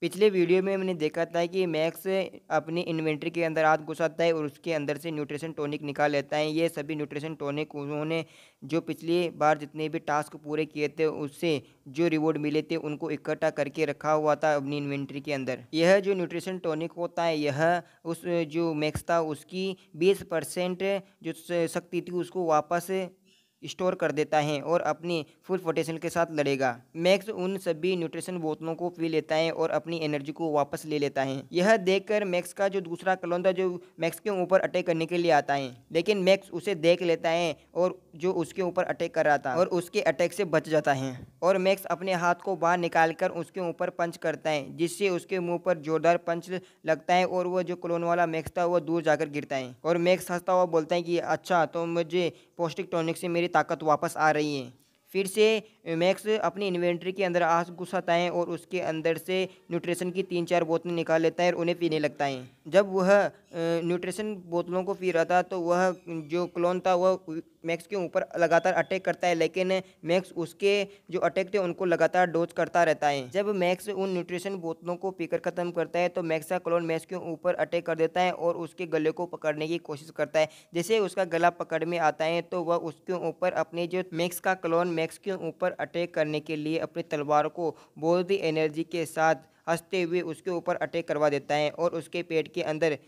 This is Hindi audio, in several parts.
पिछले वीडियो में मैंने देखा था कि मैक्स अपनी इन्वेंट्री के अंदर हाथ घुसाता है और उसके अंदर से न्यूट्रिशन टॉनिक निकाल लेता है ये सभी न्यूट्रिशन टॉनिक उन्होंने जो पिछली बार जितने भी टास्क पूरे किए थे उससे जो रिवॉर्ड मिले थे उनको इकट्ठा करके रखा हुआ था अपनी इन्वेंट्री के अंदर यह जो न्यूट्रिशन टॉनिक होता है यह उस जो मैक्स था उसकी बीस परसेंट जो शक्ति थी उसको वापस स्टोर कर देता है और अपनी फुल पोटेशियल के साथ लड़ेगा मैक्स उन सभी न्यूट्रिशन बोतलों को पी लेता है और अपनी एनर्जी को वापस ले लेता है यह देखकर मैक्स का जो दूसरा कलोन था जो मैक्स के ऊपर अटैक करने के लिए आता है लेकिन मैक्स उसे देख लेता है और जो उसके ऊपर अटैक कर रहा था और उसके अटैक से बच जाता है और मैक्स अपने हाथ को बाहर निकाल कर उसके ऊपर पंच करता है जिससे उसके मुंह पर जोरदार पंच लगता है और वह जो क्लोन वाला मैक्स था वह दूर जाकर गिरता है और मैक्स हंसता हुआ बोलता है कि अच्छा तो मुझे पौष्टिक टॉनिक से मेरी ताकत वापस आ रही है फिर से मैक्स अपनी इन्वेंट्री के अंदर आस घुसाता है और उसके अंदर से न्यूट्रिशन की तीन चार बोतलें निकाल लेता है और उन्हें पीने लगता है जब वह न्यूट्रिशन बोतलों को पी रहा था तो वह जो क्लोन था वह मैक्स के ऊपर लगातार अटैक करता है लेकिन मैक्स उसके जो अटैक थे उनको लगातार डोज करता रहता है जब मैक्स उन न्यूट्रिशन बोतलों को पीकर ख़त्म करता है तो मैक्स का क्लोन मैक्स के ऊपर अटैक कर देता है और उसके गले को पकड़ने की कोशिश करता है जैसे उसका गला पकड़ में आता है तो वह उसके ऊपर अपने जो मैक्स का क्लोन मैक्स के ऊपर अटैक करने के लिए अपनी तलवार को बहुत ही एनर्जी के साथ हंसते हुए उसके ऊपर अटैक करवा देता है और उसके पेट के अंदर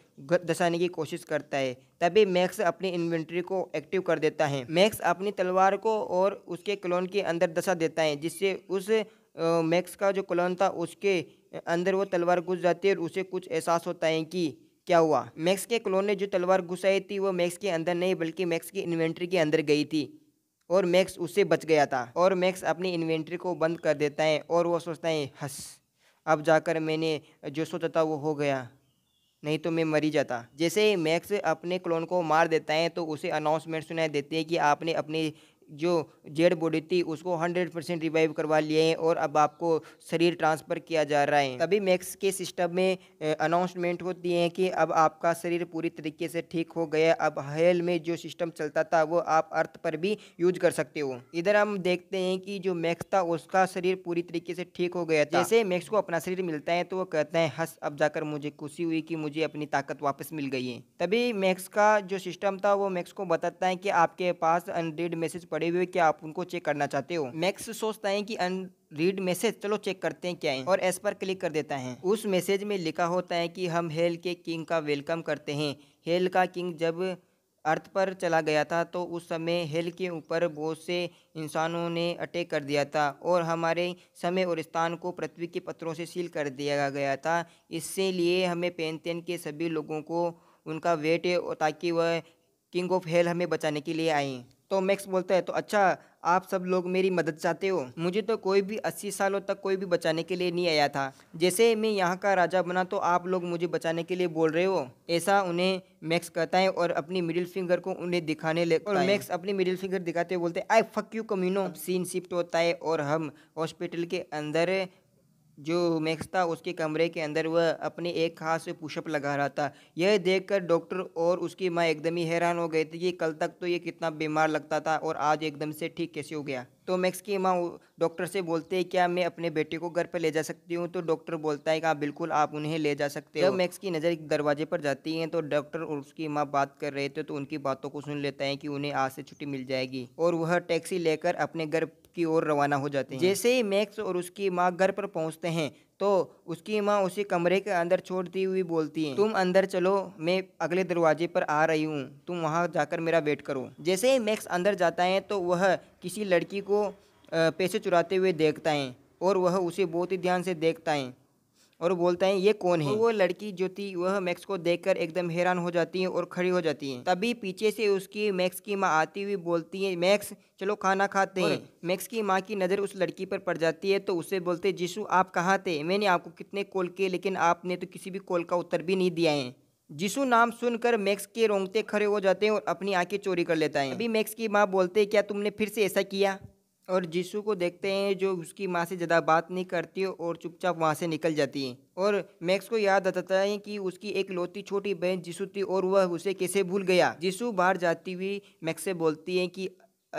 दसाने की कोशिश करता है तभी मैक्स अपनी इन्वेंट्री को एक्टिव कर देता है मैक्स अपनी तलवार को और उसके क्लोन के अंदर दसा देता है जिससे उस मैक्स का जो क्लोन था उसके अंदर वो तलवार घुस जाती है और उसे कुछ एहसास होता है कि क्या हुआ मैक्स के क्लोन ने जो तलवार घुसाई थी वो मैक्स के अंदर नहीं बल्कि मैक्स की इन्वेंट्री के अंदर गई थी और मैक्स उससे बच गया था और मैक्स अपनी इन्वेंट्री को बंद कर देता है और वो सोचता है हंस अब जाकर मैंने जो सोचा था वो हो गया नहीं तो मैं मरी जाता जैसे ही मैक्स अपने क्लोन को मार देता है तो उसे अनाउंसमेंट सुनाई देती है कि आपने अपनी जो जेड बॉडी थी उसको हंड्रेड परसेंट रिवाइव करवा लिए हैं और अब आपको शरीर ट्रांसफ़र किया जा रहा है तभी मैक्स के सिस्टम में अनाउंसमेंट होती है कि अब आपका शरीर पूरी तरीके से ठीक हो गया अब हेल में जो सिस्टम चलता था वो आप अर्थ पर भी यूज कर सकते हो इधर हम देखते हैं कि जो मैक्स था उसका शरीर पूरी तरीके से ठीक हो गया जैसे मैक्स को अपना शरीर मिलता है तो वो कहते हैं हंस अब जाकर मुझे खुशी हुई कि मुझे अपनी ताकत वापस मिल गई है तभी मैक्स का जो सिस्टम था वो मैक्स को बताता है कि आपके पास अनरीड मैसेज पड़े हुए क्या आप उनको चेक करना चाहते हो मैक्स सोचता है की अन रीड मैसेज चलो चेक करते हैं क्या है और एस पर क्लिक कर देता है उस मैसेज में लिखा होता है कि हम हेल के किंग का वेलकम करते हैं हेल का किंग जब अर्थ पर चला गया था तो उस समय हेल के ऊपर बहुत से इंसानों ने अटैक कर दिया था और हमारे समय और स्थान को पृथ्वी के पत्थरों से सील कर दिया गया था इससे लिए हमें पेनतेन के सभी लोगों को उनका वेट ताकि वह किंग ऑफ हेल हमें बचाने के लिए आई तो मैक्स बोलता है तो अच्छा आप सब लोग मेरी मदद चाहते हो मुझे तो कोई भी अस्सी सालों तक कोई भी बचाने के लिए नहीं आया था जैसे मैं यहाँ का राजा बना तो आप लोग मुझे बचाने के लिए बोल रहे हो ऐसा उन्हें मैक्स कहता है और अपनी मिडिल फिंगर को उन्हें दिखाने लगता और मैक्स अपनी मिडिल फिंगर दिखाते हुए बोलते आई फक यू कम्यूनो सीन शिफ्ट होता है और हम हॉस्पिटल के अंदर जो मैक्स था उसके कमरे के अंदर वह अपने एक खास से पुशअप लगा रहा था यह देखकर डॉक्टर और उसकी माँ एकदम ही हैरान हो गए थे कि कल तक तो ये कितना बीमार लगता था और आज एकदम से ठीक कैसे हो गया तो मैक्स की माँ डॉक्टर से बोलते हैं क्या मैं अपने बेटे को घर पर ले जा सकती हूँ तो डॉक्टर बोलता है कि आप हाँ, बिल्कुल आप उन्हें ले जा सकते हो मैक्स की नज़र एक दरवाजे पर जाती है तो डॉक्टर और उसकी माँ बात कर रहे थे तो उनकी बातों को सुन लेता है कि उन्हें आज से छुट्टी मिल जाएगी और वह टैक्सी लेकर अपने घर की ओर रवाना हो जाते हैं जैसे ही मैक्स और उसकी माँ घर पर पहुँचते हैं तो उसकी माँ उसे कमरे के अंदर छोड़ती हुई बोलती है तुम अंदर चलो मैं अगले दरवाजे पर आ रही हूँ तुम वहाँ जाकर मेरा वेट करो जैसे ही मैक्स अंदर जाता है तो वह किसी लड़की को पैसे चुराते हुए देखता है और वह उसे बहुत ही ध्यान से देखता है और बोलता है ये कौन है वो लड़की जो थी वह मैक्स को देख एकदम हैरान हो जाती है और खड़ी हो जाती है तभी पीछे से उसकी मैक्स की माँ आती हुई बोलती है मैक्स चलो खाना खाते हैं मैक्स की माँ की नज़र उस लड़की पर पड़ जाती है तो उसे बोलते जिसु आप कहाँ थे मैंने आपको कितने कॉल किए लेकिन आपने तो किसी भी कॉल का उत्तर भी नहीं दिया है जिसु नाम सुनकर मैक्स के रोंगते खड़े हो जाते हैं और अपनी आंखें चोरी कर लेता है अभी मैक्स की माँ बोलते क्या तुमने फिर से ऐसा किया और जीसू को देखते हैं जो उसकी माँ से ज़्यादा बात नहीं करती और चुपचाप वहाँ से निकल जाती है और मैक्स को याद आता है कि उसकी एक लौती छोटी बहन जीसू थी और वह उसे कैसे भूल गया जीसू बाहर जाती हुई मैक्स से बोलती है कि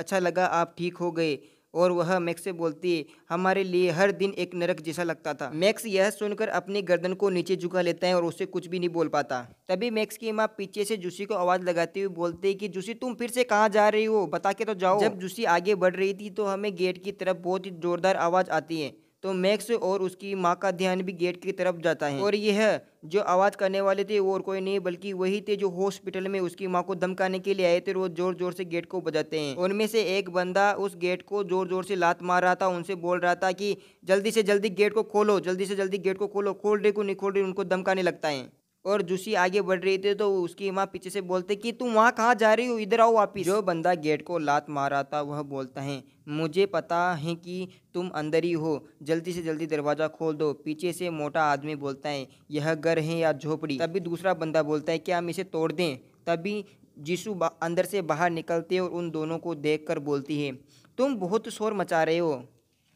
अच्छा लगा आप ठीक हो गए और वह मैक्स से बोलती हमारे लिए हर दिन एक नरक जैसा लगता था मैक्स यह सुनकर अपनी गर्दन को नीचे झुका लेता है और उसे कुछ भी नहीं बोल पाता तभी मैक्स की माँ पीछे से जूसी को आवाज लगाती हुई बोलती है कि जूसी तुम फिर से कहाँ जा रही हो बता के तो जाओ जब जूसी आगे बढ़ रही थी तो हमें गेट की तरफ बहुत ही जोरदार आवाज आती है तो मैक्स और उसकी माँ का ध्यान भी गेट की तरफ जाता है और यह जो आवाज़ करने वाले थे वो और कोई नहीं बल्कि वही थे जो हॉस्पिटल में उसकी माँ को धमकाने के लिए आए थे वो जोर जोर से गेट को बजाते हैं उनमें से एक बंदा उस गेट को जोर जोर से लात मार रहा था उनसे बोल रहा था कि जल्दी से जल्दी गेट को खोलो जल्दी से जल्दी गेट को खोलो खोल रही को नहीं खोल रही उनको धमकाने लगता है और जूसी आगे बढ़ रही थी तो उसकी माँ पीछे से बोलते कि तुम वहाँ कहाँ जा रही हो इधर आओ वापिस जो बंदा गेट को लात मारा था वह बोलता है मुझे पता है कि तुम अंदर ही हो जल्दी से जल्दी दरवाज़ा खोल दो पीछे से मोटा आदमी बोलता है यह घर है या झोपड़ी तभी दूसरा बंदा बोलता है कि हम इसे तोड़ दें तभी जीशु अंदर से बाहर निकलते और उन दोनों को देख बोलती है तुम बहुत शोर मचा रहे हो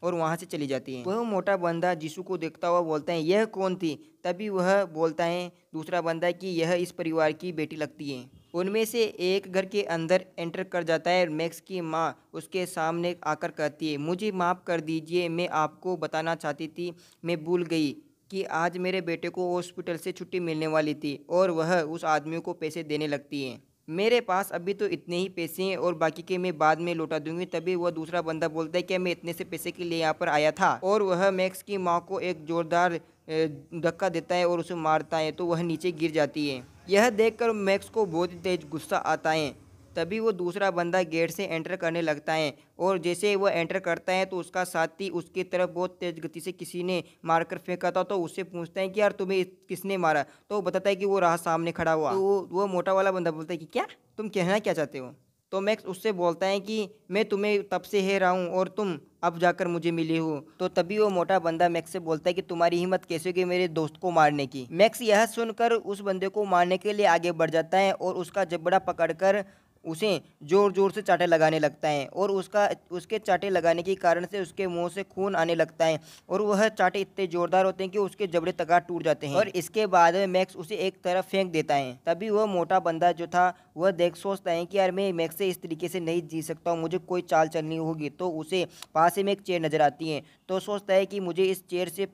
और वहाँ से चली जाती है वह मोटा बंदा जीशु को देखता हुआ बोलता है यह कौन थी तभी वह बोलता है दूसरा बंदा कि यह इस परिवार की बेटी लगती है उनमें से एक घर के अंदर एंटर कर जाता है मैक्स की माँ उसके सामने आकर कहती है मुझे माफ़ कर दीजिए मैं आपको बताना चाहती थी मैं भूल गई कि आज मेरे बेटे को हॉस्पिटल से छुट्टी मिलने वाली थी और वह उस आदमी को पैसे देने लगती है मेरे पास अभी तो इतने ही पैसे हैं और बाकी के मैं बाद में लौटा दूंगी तभी वह दूसरा बंदा बोलता है कि मैं इतने से पैसे के लिए यहाँ पर आया था और वह मैक्स की माँ को एक जोरदार धक्का देता है और उसे मारता है तो वह नीचे गिर जाती है यह देखकर मैक्स को बहुत तेज गुस्सा आता है तभी वो दूसरा बंदा गेट से एंटर करने लगता है और जैसे वह एंटर करता है तो उसका साथी उसकी तरफ बहुत तेज़ गति से किसी ने मारकर फेंका था तो उससे पूछता है कि यार तुम्हें किसने मारा तो वो बताता है कि वो रहा सामने खड़ा हुआ तो वो वो मोटा वाला बंदा बोलता है कि क्या तुम कहना क्या चाहते हो तो मैक्स उससे बोलता है कि मैं तुम्हें तब से हे रहा हूँ और तुम अब जाकर मुझे मिले हो तो तभी वो मोटा बंदा मैक्स से बोलता है कि तुम्हारी हिम्मत कैसे होगी मेरे दोस्त को मारने की मैक्स यह सुनकर उस बंदे को मारने के लिए आगे बढ़ जाता है और उसका जबड़ा पकड़कर उसे ज़ोर ज़ोर से चाटे लगाने लगता है और उसका उसके चाटे लगाने के कारण से उसके मुंह से खून आने लगता है और वह चाटे इतने ज़ोरदार होते हैं कि उसके जबड़े तगार टूट जाते हैं और इसके बाद मैक्स उसे एक तरफ फेंक देता है तभी वह मोटा बंदा जो था वह देख सोचता है कि यार मैं मैक्स से इस तरीके से नहीं जी सकता हूँ मुझे कोई चाल चलनी होगी तो उसे पास में एक चेयर नज़र आती है तो सोचता है कि मुझे इस चेयर से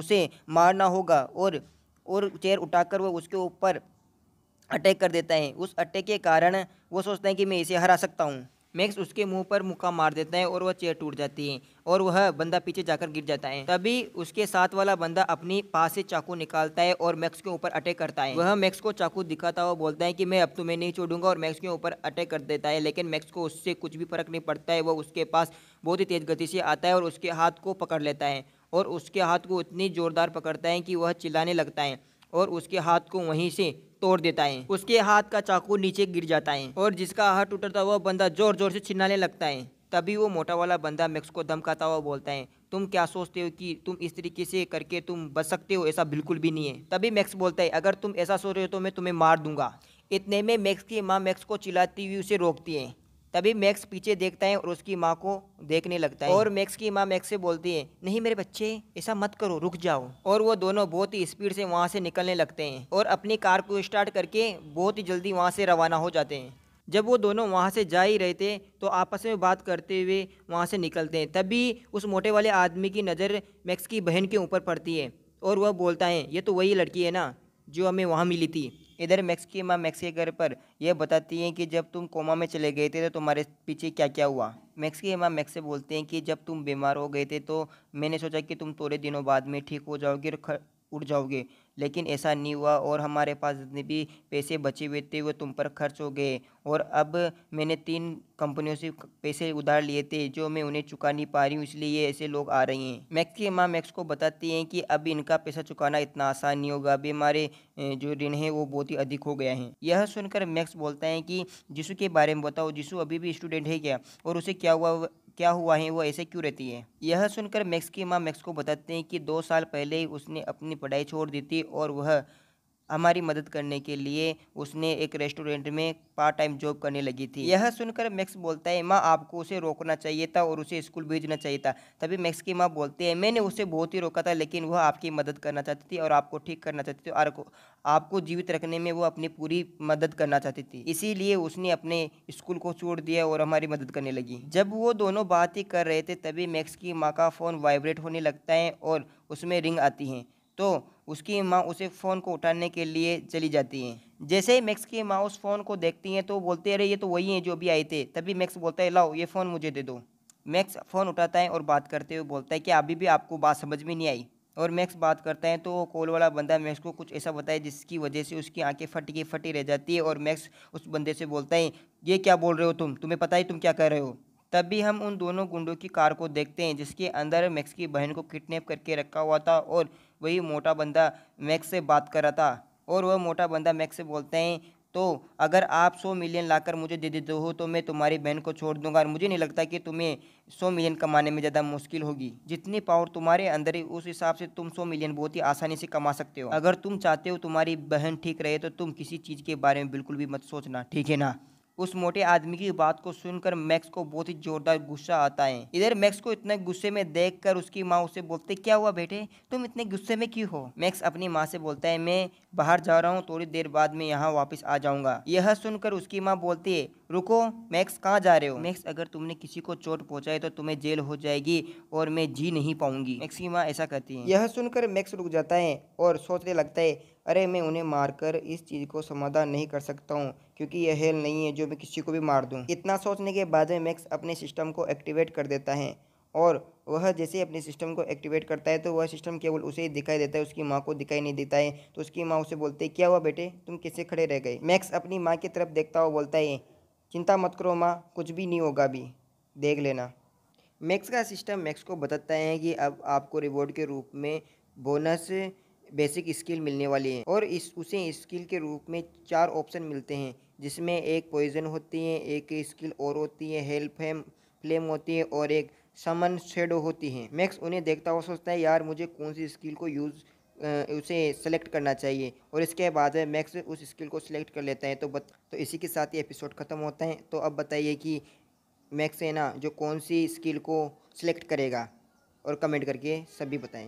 उसे मारना होगा और और चेयर उठाकर वह उसके ऊपर अटैक कर देता है उस अटैक के कारण वो सोचता है कि मैं इसे हरा सकता हूँ मैक्स उसके मुंह पर मुक्का मार देता है और वह चेयर टूट जाती है और वह बंदा पीछे जाकर गिर जाता है तभी उसके साथ वाला बंदा अपनी पास से चाकू निकालता है और मैक्स के ऊपर अटैक करता है वह मैक्स को चाकू दिखाता और बोलता है कि मैं अब तुम्हें नहीं छोड़ूंगा और मैक्स के ऊपर अटैक कर देता है लेकिन मैक्स को उससे कुछ भी फर्क नहीं पड़ता है वह उसके पास बहुत ही तेज गति से आता है और उसके हाथ को पकड़ लेता है और उसके हाथ को इतनी जोरदार पकड़ता है कि वह चिल्लाने लगता है और उसके हाथ को वहीं से तोड़ देता है उसके हाथ का चाकू नीचे गिर जाता है और जिसका हाथ टूटता हुआ बंदा जोर जोर से छिन्नाने लगता है तभी वो मोटा वाला बंदा मैक्स को धमकाता हुआ बोलता है तुम क्या सोचते हो कि तुम इस तरीके से करके तुम बच सकते हो ऐसा बिल्कुल भी नहीं है तभी मैक्स बोलता है अगर तुम ऐसा सोच रहे हो तो मैं तुम्हें मार दूंगा इतने में मैक्स की माँ मैक्स को चिल्लाती हुई उसे रोकती है तभी मैक्स पीछे देखता है और उसकी माँ को देखने लगता है और मैक्स की माँ मैक्स से बोलती है नहीं मेरे बच्चे ऐसा मत करो रुक जाओ और वो दोनों बहुत ही स्पीड से वहाँ से निकलने लगते हैं और अपनी कार को स्टार्ट करके बहुत ही जल्दी वहाँ से रवाना हो जाते हैं जब वो दोनों वहाँ से जा ही रहे थे तो आपस में बात करते हुए वहाँ से निकलते हैं तभी उस मोटे वाले आदमी की नज़र मैक्स की बहन के ऊपर पड़ती है और वह बोलता है ये तो वही लड़की है ना जो हमें वहाँ मिली थी इधर मैक्स की माँ मैक्स के घर पर ये बताती हैं कि जब तुम कोमा में चले गए थे तो तुम्हारे पीछे क्या क्या हुआ मैक्स की माँ मैक्स से बोलते हैं कि जब तुम बीमार हो गए थे तो मैंने सोचा कि तुम थोड़े दिनों बाद में ठीक हो जाओगे और उठ जाओगे लेकिन ऐसा नहीं हुआ और हमारे पास जितने भी पैसे बचे हुए थे वो तुम पर खर्च हो गए और अब मैंने तीन कंपनियों से पैसे उधार लिए थे जो मैं उन्हें चुका नहीं पा रही हूँ इसलिए ये ऐसे लोग आ रहे हैं मैक्स की माँ मैक्स को बताती हैं कि अब इनका पैसा चुकाना इतना आसान नहीं होगा अभी हमारे जो ऋण है वो बहुत ही अधिक हो गया है यह सुनकर मैक्स बोलता है कि जिसू के बारे में बताओ जिसू अभी भी स्टूडेंट है क्या और उसे क्या हुआ क्या हुआ है वो ऐसे क्यों रहती है यह सुनकर मैक्स की माँ मैक्स को बताते हैं कि दो साल पहले ही उसने अपनी पढ़ाई छोड़ दी थी और वह हमारी मदद करने के लिए उसने एक रेस्टोरेंट में पार्ट टाइम जॉब करने लगी थी यह सुनकर मैक्स बोलता है माँ आपको उसे रोकना चाहिए था और उसे स्कूल भेजना चाहिए था तभी मैक्स की माँ बोलते हैं मैंने उसे बहुत ही रोका था लेकिन वह आपकी मदद करना चाहती थी और आपको ठीक करना चाहती थी और आपको जीवित रखने में वो अपनी पूरी मदद करना चाहती थी इसीलिए उसने अपने स्कूल को छोड़ दिया और हमारी मदद करने लगी जब वो दोनों बात ही कर रहे थे तभी मैक्स की माँ का फ़ोन वाइब्रेट होने लगता है और उसमें रिंग आती हैं तो उसकी माँ उसे फ़ोन को उठाने के लिए चली जाती है जैसे ही मैक्स की माँ उस फ़ोन को देखती हैं तो बोलते अरे ये तो वही हैं जो भी आए थे तभी मैक्स बोलता है लाओ ये फ़ोन मुझे दे दो मैक्स फ़ोन उठाता है और बात करते हुए बोलता है कि अभी भी आपको बात समझ में नहीं आई और मैक्स बात करता है तो कॉल वाला बंदा मैक्स को कुछ ऐसा बताए जिसकी वजह से उसकी आंखें फटी की फटी रह जाती है और मैक्स उस बंदे से बोलता है ये क्या बोल रहे हो तुम तुम्हें पता ही तुम क्या कर रहे हो तभी हम उन दोनों गुंडों की कार को देखते हैं जिसके अंदर मैक्स की बहन को किडनेप करके रखा हुआ था और वही मोटा बंदा मैक्स से बात कर रहा था और वह मोटा बंदा मैक्स से बोलते हैं तो अगर आप सौ मिलियन लाकर मुझे दे देते हो तो मैं तुम्हारी बहन को छोड़ दूंगा और मुझे नहीं लगता कि तुम्हें सौ मिलियन कमाने में ज़्यादा मुश्किल होगी जितनी पावर तुम्हारे अंदर है उस हिसाब से तुम सौ मिलियन बहुत ही आसानी से कमा सकते हो अगर तुम चाहते हो तुम्हारी बहन ठीक रहे तो तुम किसी चीज़ के बारे में बिल्कुल भी मत सोचना ठीक है ना उस मोटे आदमी की बात को सुनकर मैक्स को बहुत ही जोरदार गुस्सा आता है इधर मैक्स को इतने गुस्से में देख कर उसकी माँ उसे बोलते क्या हुआ बेटे तुम इतने गुस्से में क्यों हो मैक्स अपनी माँ से बोलता है मैं बाहर जा रहा हूँ थोड़ी देर बाद में यहाँ वापस आ जाऊंगा यह सुनकर उसकी माँ बोलती है रुको मैक्स कहाँ जा रहे हो मैक्स अगर तुमने किसी को चोट पहुँचाई तो तुम्हें जेल हो जाएगी और मैं जी नहीं पाऊंगी मैक्स की माँ ऐसा कहती है यह सुनकर मैक्स रुक जाता है और सोचने लगता है अरे मैं उन्हें मारकर इस चीज़ को समाधान नहीं कर सकता हूँ क्योंकि यह हेल नहीं है जो मैं किसी को भी मार दूँ इतना सोचने के बाद में मैक्स अपने सिस्टम को एक्टिवेट कर देता है और वह जैसे अपने सिस्टम को एक्टिवेट करता है तो वह सिस्टम केवल उसे ही दिखाई देता है उसकी माँ को दिखाई नहीं देता है तो उसकी माँ उसे बोलते है क्या हुआ बेटे तुम कैसे खड़े रह गए मैक्स अपनी माँ की तरफ देखता हुआ बोलता है चिंता मत करो माँ कुछ भी नहीं होगा अभी देख लेना मैक्स का सिस्टम मैक्स को बताता है कि अब आपको रिवॉर्ड के रूप में बोनस बेसिक स्किल मिलने वाली है और इस उसे स्किल के रूप में चार ऑप्शन मिलते हैं जिसमें एक पॉइजन होती है एक स्किल और होती है हेल्प फ्लेम फ्लेम होती है और एक समन शेडो होती है मैक्स उन्हें देखता हुआ सोचता है यार मुझे कौन सी स्किल को यूज़ उसे सेलेक्ट करना चाहिए और इसके बाद मैक्स उस स्किल को सिलेक्ट कर लेते हैं तो बत, तो इसी के साथ ही एपिसोड ख़त्म होता है तो अब बताइए कि मैक्स है ना जो कौन सी स्किल को सिलेक्ट करेगा और कमेंट करके सभी बताएं